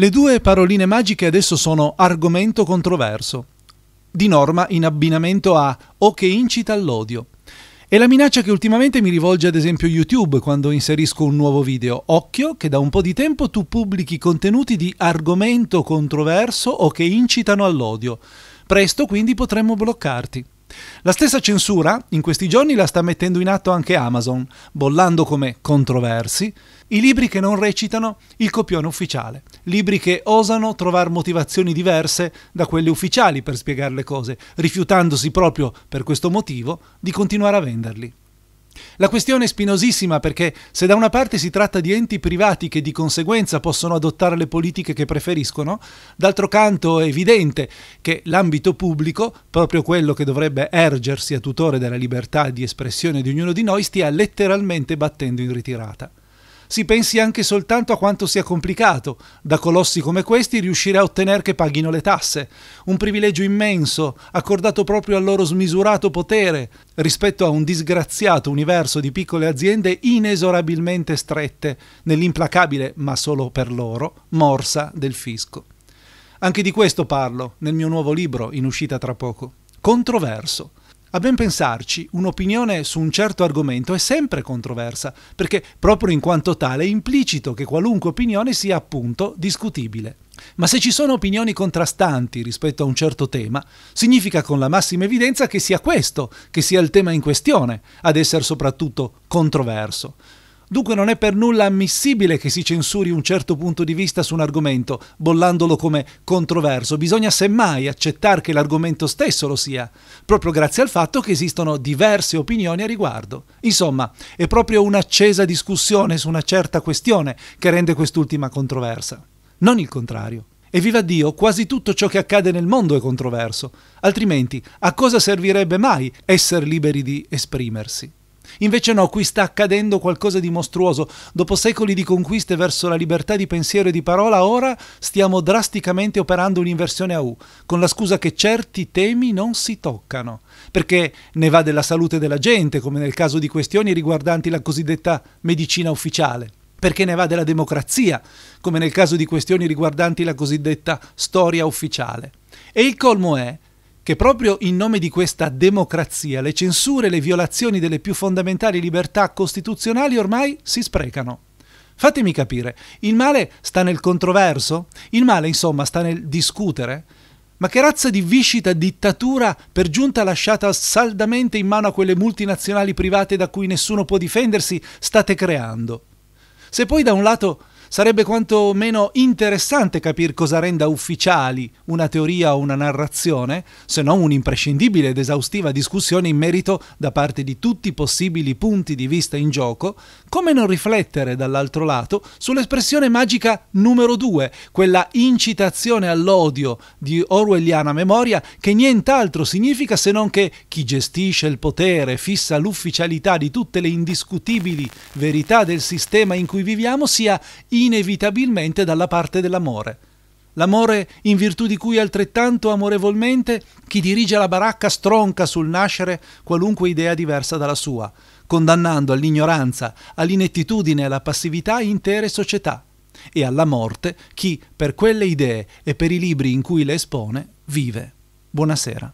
Le due paroline magiche adesso sono argomento controverso, di norma in abbinamento a o che incita all'odio. È la minaccia che ultimamente mi rivolge ad esempio YouTube quando inserisco un nuovo video. Occhio che da un po' di tempo tu pubblichi contenuti di argomento controverso o che incitano all'odio. Presto quindi potremmo bloccarti. La stessa censura in questi giorni la sta mettendo in atto anche Amazon, bollando come controversi i libri che non recitano il copione ufficiale, libri che osano trovare motivazioni diverse da quelle ufficiali per spiegare le cose, rifiutandosi proprio per questo motivo di continuare a venderli. La questione è spinosissima perché se da una parte si tratta di enti privati che di conseguenza possono adottare le politiche che preferiscono, d'altro canto è evidente che l'ambito pubblico, proprio quello che dovrebbe ergersi a tutore della libertà di espressione di ognuno di noi, stia letteralmente battendo in ritirata si pensi anche soltanto a quanto sia complicato, da colossi come questi, riuscire a ottenere che paghino le tasse. Un privilegio immenso, accordato proprio al loro smisurato potere, rispetto a un disgraziato universo di piccole aziende inesorabilmente strette nell'implacabile, ma solo per loro, morsa del fisco. Anche di questo parlo nel mio nuovo libro, in uscita tra poco. Controverso a ben pensarci, un'opinione su un certo argomento è sempre controversa, perché proprio in quanto tale è implicito che qualunque opinione sia appunto discutibile. Ma se ci sono opinioni contrastanti rispetto a un certo tema, significa con la massima evidenza che sia questo, che sia il tema in questione, ad essere soprattutto controverso. Dunque non è per nulla ammissibile che si censuri un certo punto di vista su un argomento, bollandolo come controverso. Bisogna semmai accettare che l'argomento stesso lo sia, proprio grazie al fatto che esistono diverse opinioni a riguardo. Insomma, è proprio un'accesa discussione su una certa questione che rende quest'ultima controversa, non il contrario. E viva Dio, quasi tutto ciò che accade nel mondo è controverso, altrimenti a cosa servirebbe mai essere liberi di esprimersi? Invece no, qui sta accadendo qualcosa di mostruoso. Dopo secoli di conquiste verso la libertà di pensiero e di parola, ora stiamo drasticamente operando un'inversione a U, con la scusa che certi temi non si toccano, perché ne va della salute della gente, come nel caso di questioni riguardanti la cosiddetta medicina ufficiale perché ne va della democrazia, come nel caso di questioni riguardanti la cosiddetta storia ufficiale. E il colmo è che proprio in nome di questa democrazia le censure e le violazioni delle più fondamentali libertà costituzionali ormai si sprecano. Fatemi capire, il male sta nel controverso? Il male, insomma, sta nel discutere? Ma che razza di viscita dittatura per giunta lasciata saldamente in mano a quelle multinazionali private da cui nessuno può difendersi state creando? Se poi da un lato Sarebbe quantomeno interessante capire cosa renda ufficiali una teoria o una narrazione, se non un'imprescindibile ed esaustiva discussione in merito da parte di tutti i possibili punti di vista in gioco, come non riflettere dall'altro lato sull'espressione magica numero due, quella incitazione all'odio di orwelliana memoria che nient'altro significa se non che chi gestisce il potere fissa l'ufficialità di tutte le indiscutibili verità del sistema in cui viviamo sia inevitabilmente dalla parte dell'amore. L'amore in virtù di cui altrettanto amorevolmente chi dirige la baracca stronca sul nascere qualunque idea diversa dalla sua, condannando all'ignoranza, all'inettitudine e alla passività intere società e alla morte chi per quelle idee e per i libri in cui le espone vive. Buonasera.